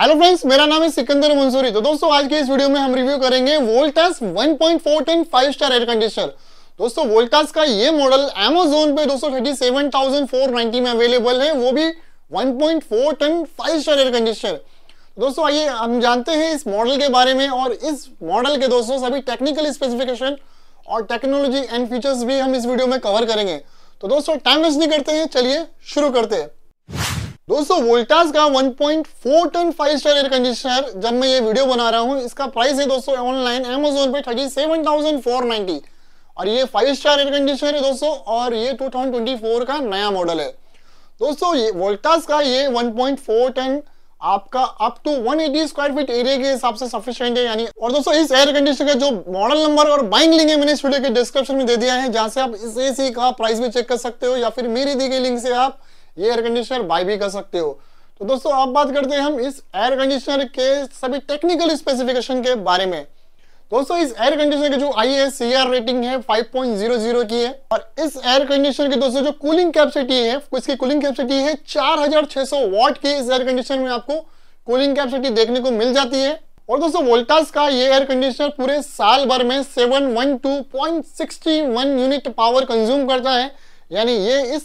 hello friends मेरा नाम है सिकंदर मंसूरी तो दोस्तों आज के इस वीडियो में हम रिव्यू करेंगे Voltas 1.4 five star air conditioner दोस्तों वोल्टास का ये मॉडल एमेजोन पे दो 37,490 में अवेलेबल है वो भी 1.4 ton five star air conditioner दोस्तों आइए हम जानते हैं इस मॉडल के बारे में और इस मॉडल के दोस्तों सभी टेक्निकल स्पेसिफिकेशन और टेक्नोलॉजी एंड फीचर्स भी हम इस वीडियो में कवर करेंगे तो दोस्तों टाइम वेस्ट नहीं करते हैं चलिए शुरू करते हैं दोस्तों वोल्टास का 1.4 ton five star air conditioner जब मैं ये वीडियो बना रहा हूँ इसका प्राइस है दोस्तों ऑनलाइन एमेजोन पे थर्टी और ये फाइव स्टार एयर कंडीशनर है दोस्तों और ये 2024 का नया मॉडल है दोस्तों ये वोल्टास का ये 1.4 टन आपका up to 180 square feet area के हिसाब से सफिशियंट है यानी और दोस्तों इस एयर कंडीशनर का जो मॉडल नंबर और बाइंग लिंक है मैंने इस वीडियो के डिस्क्रिप्शन में दे दिया है जहाँ से आप इस एसी का प्राइस भी चेक कर सकते हो या फिर मेरी दी गई लिंक से आप ये एयर कंडीशनर बाय भी कर सकते हो तो दोस्तों अब बात करते हैं हम इस एयर कंडीशनर के सभी टेक्निकल स्पेसिफिकेशन के बारे में दोस्तों इस एयर कंडीशनर की जो आई है सी आर रेटिंग है 5.00 की है और इस एयर कंडीशनर की दोस्तों जो कूलिंग कैपेसिटी है इसकी कूलिंग कैपेसिटी है 4600 वॉट की इस एयर कंडीशनर में आपको कूलिंग कैपेसिटी देखने को मिल जाती है और दोस्तों वोल्टास का ये एयर कंडीशनर पूरे साल भर में सेवन यूनिट पावर कंज्यूम करता है यानी ये इस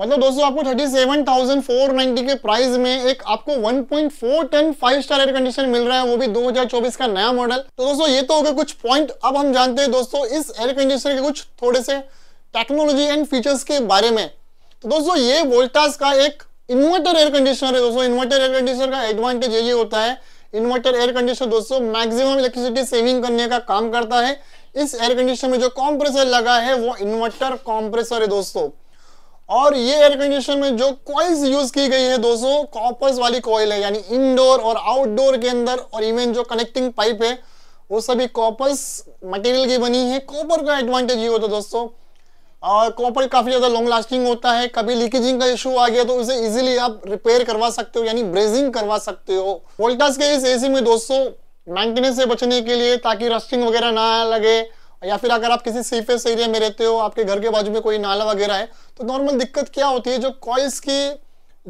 मतलब दोस्तों आपको 37,490 के प्राइस में एक आपको 1.4 ton five star air condition मिल रहा है वो भी 2024 का नया मॉडल तो दोस्तों ये तो हो गया कुछ पॉइंट अब हम जानते हैं दोस्तों इस एयर कंडीशनर के कुछ थोड़े से टेक्नोलॉजी एंड फीचर्स के बारे में तो दोस्तों ये वोल्टास का एक इन्वर्टर एयर कंडीशनर है दोस्तों इन्वर्टर एयर कंडीशनर का एडवांटेज यही होता है इन्वर्टर एयर कंडीशनर दोस्तों मैक्सिमम इलेक्ट्रिसिटी सेविंग करने का काम करता है इस एयर कंडीशनर में जो कॉम्प्रेसर लगा है वो इन्वर्टर कॉम्प्रेसर है दोस्तों और ये एयर कंडीशन में जो कॉइल्स यूज की गई है दोस्तों कॉपर्स वाली कॉइल है यानी इंडोर और आउटडोर के अंदर और इवन जो कनेक्टिंग पाइप है वो सभी कॉपर्स मटेरियल की बनी है कॉपर का एडवांटेज ये होता है दोस्तों और कॉपर काफी ज्यादा लॉन्ग लास्टिंग होता है कभी लीकेजिंग का इशू आ गया तो उसे इजिली आप रिपेयर करवा सकते हो यानी ब्रेजिंग करवा सकते हो वोल्टास के इस एसी में दोस्तों मेंटेनेंस से बचने के लिए ताकि रस्टिंग वगैरह ना लगे या फिर अगर आप किसी सीफेस एरिया में रहते हो आपके घर के बाजू में कोई नाला वगैरह है तो नॉर्मल दिक्कत क्या होती है जो कॉइल्स की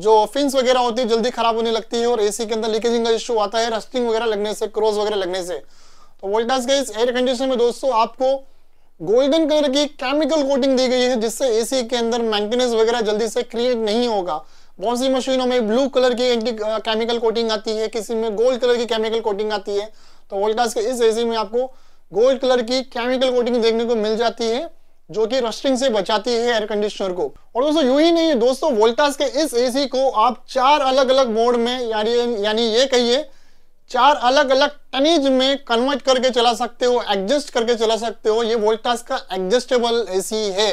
जो फिन्स वगैरह होती है जल्दी खराब होने लगती है और एसी के अंदर लीकेजिंग का इश्यू आता है रस्टिंग वगैरह लगने से क्रोज वगैरह लगने से तो वोल्टास के एयर कंडीशन में दोस्तों आपको गोल्डन कलर की केमिकल कोटिंग दी गई है जिससे एसी के अंदर मेंटेनेंस वगैरह जल्दी से क्रिएट नहीं होगा बहुत सी मशीनों में ब्लू कलर की एंटी केमिकल कोटिंग आती है किसी में गोल्ड कलर की केमिकल कोटिंग आती है तो वोल्टास के इस एसी में आपको गोल्ड कलर की केमिकल कोटिंग देखने को मिल जाती है जो कि रस्टिंग से बचाती है एयर कंडीशनर को और दोस्तों यू ही नहीं है दोस्तों वोल्टास के इस एसी को आप चार अलग अलग मोड में यानी यानी ये कहिए चार अलग अलग टनेज में कन्वर्ट करके चला सकते हो एडजस्ट करके चला सकते हो ये वोल्टास का एडजस्टेबल ए है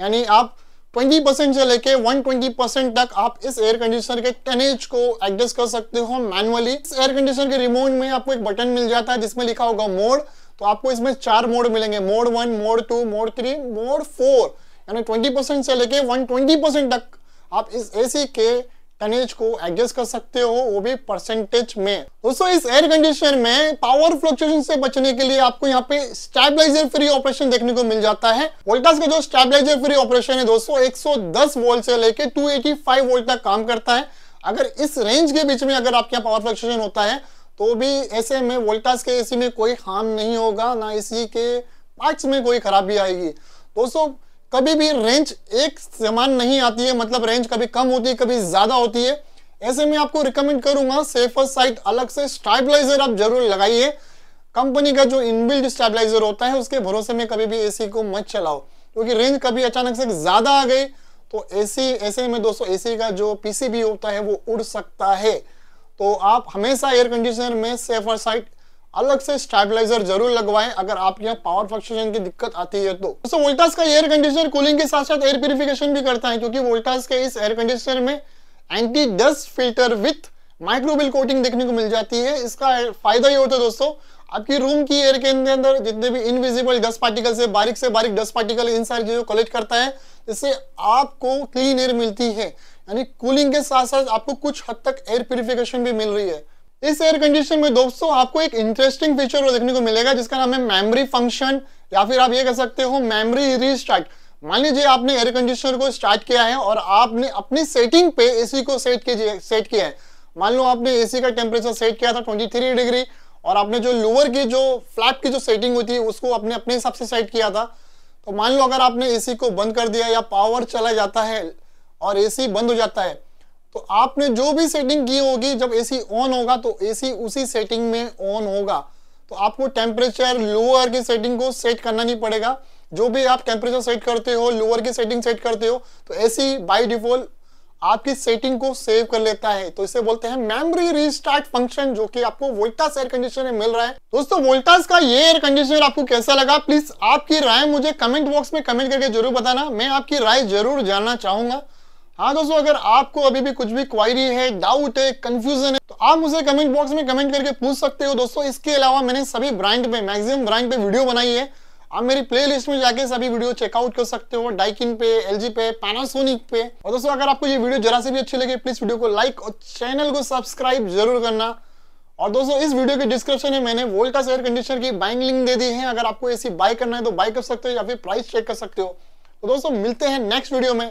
यानी आप 20 परसेंट से लेके 120 परसेंट तक आप इस एयर कंडीशनर के टनेज को एडजस्ट कर सकते हो मैनुअली इस एयर कंडीशनर के रिमोट में आपको एक बटन मिल जाता है जिसमें लिखा होगा मोड तो आपको इसमें चार मोड मिलेंगे mode one mode two mode three mode four यानी ट्वेंटी परसेंट से लेके वन ट्वेंटी परसेंट तक आप इस एसी के टनेज को एडजस्ट कर सकते हो वो भी परसेंटेज में दोस्तों इस एयर कंडीशन में पावर फ्लक्चुएशन से बचने के लिए आपको यहाँ पे स्टेबलाइजर फ्री ऑपरेशन देखने को मिल जाता है वोल्टास का जो स्टेबलाइजर फ्री ऑपरेशन है दोस्तों 110 वोल्ट से लेके 285 वोल्ट तक काम करता है अगर इस रेंज के बीच में अगर आपके यहाँ पावर फ्लक्चुएशन होता है तो भी ऐसे में वोल्टास के एसी में कोई हार्म नहीं होगा ना एसी के पार्ट्स में कोई खराबी आएगी दोस्तों कभी भी रेंज एक समान नहीं आती है मतलब रेंज कभी कम होती है कभी ज़्यादा होती है ऐसे में आपको रिकमेंड करूंगा सेफर साइड अलग से स्टेबलाइजर आप जरूर लगाइए कंपनी का जो इनबिल्ड स्टेबलाइजर होता है उसके भरोसे में कभी भी एसी को मत चलाओ क्योंकि रेंज कभी अचानक से ज़्यादा आ गई तो एसी ऐसे में दोस्तों एसी का जो पीसीबी होता है वो उड़ सकता है तो आप हमेशा एयर कंडीशनर में सेफर साइट अलग से स्टेबलाइजर जरूर लगवाएं अगर आपके यहाँ पावर फ्लक्चुएशन की दिक्कत आती है तो दोस्तों वोल्टास का एयर कंडीशनर कूलिंग के साथ साथ एयर प्योरिफिकेशन भी करता है क्योंकि वोल्टास के इस एयर कंडीशनर में anti dust filter with microbial coating देखने को मिल जाती है इसका फायदा ये होता है दोस्तों आपकी रूम की एयर के अंदर जितने भी इनविजिबल डस्ट पार्टिकल से बारीक से बारीक डस्ट पार्टिकल इन सारी चीजों को कलेक्ट करता है इससे आपको क्लीन एयर मिलती है यानी कूलिंग के साथ साथ आपको कुछ हद तक एयर प्योरिफिकेशन भी मिल रही है इस एयर कंडीशन में दोस्तों आपको एक इंटरेस्टिंग फीचर देखने को मिलेगा जिसका नाम है मेमोरी फंक्शन या फिर आप ये कह सकते हो मेमोरी रीस्टार्ट मान लीजिए आपने एयर कंडीशनर को स्टार्ट किया है और आपने अपनी सेटिंग पे एसी को सेट कीजिए सेट किया है मान लो आपने एसी का टेम्परेचर सेट किया था 23 डिग्री और आपने जो लोअर की जो फ्लैप की जो सेटिंग होती है उसको अपने अपने हिसाब से सेट किया था तो मान लो अगर आपने एसी को बंद कर दिया या पावर चला जाता है और एसी बंद हो जाता है तो आपने जो भी सेटिंग की होगी जब एसी ऑन होगा तो एसी उसी सेटिंग में ऑन होगा तो आपको टेम्परेचर लोअर की सेटिंग को सेट करना नहीं पड़ेगा जो भी आप टेम्परेचर सेट करते हो लोअर की सेटिंग सेट करते हो तो एसी बाई डिफॉल्ट आपकी सेटिंग को सेव कर लेता है तो इसे बोलते हैं मेमोरी रीस्टार्ट फंक्शन जो कि आपको वोल्टास एयर कंडीशनर में मिल रहा है दोस्तों वोल्टास का ये एयर कंडीशनर आपको कैसा लगा प्लीज आपकी राय मुझे कमेंट बॉक्स में कमेंट करके जरूर बताना मैं आपकी राय जरूर जानना चाहूंगा हाँ दोस्तों अगर आपको अभी भी कुछ भी क्वारी है डाउट है कंफ्यूजन है तो आप मुझे कमेंट बॉक्स में कमेंट करके पूछ सकते हो दोस्तों इसके अलावा मैंने सभी ब्रांड पे मैक्सिमम ब्रांड पे वीडियो बनाई है आप मेरी प्लेलिस्ट में जाके सभी वीडियो चेकआउट कर सकते हो डाइकिन पे एल पे पैनासोनिक पे और दोस्तों अगर आपको ये वीडियो जरा से भी अच्छी लगे प्लीज वीडियो को लाइक और चैनल को सब्सक्राइब जरूर करना और दोस्तों इस वीडियो के डिस्क्रिप्शन में मैंने वोल्टास एयर कंडीशनर की बाइंग लिंक दे दी है अगर आपको ऐसी बाय करना है तो बाय कर सकते हो या फिर प्राइस चेक कर सकते हो तो दोस्तों मिलते हैं नेक्स्ट वीडियो में